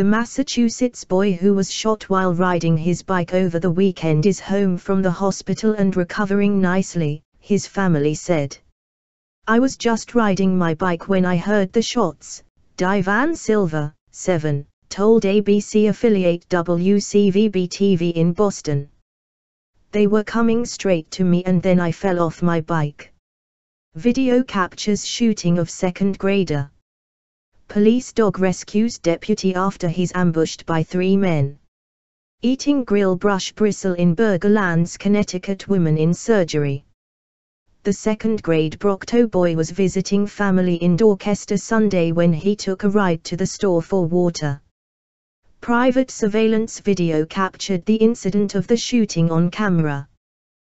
The Massachusetts boy who was shot while riding his bike over the weekend is home from the hospital and recovering nicely, his family said. I was just riding my bike when I heard the shots, Divan Silva, 7, told ABC affiliate WCVB TV in Boston. They were coming straight to me and then I fell off my bike. Video captures shooting of second grader. Police dog rescues deputy after he's ambushed by three men. Eating grill brush bristle in Burgerlands, Connecticut woman in surgery. The second grade Brockto boy was visiting family in Dorchester Sunday when he took a ride to the store for water. Private surveillance video captured the incident of the shooting on camera.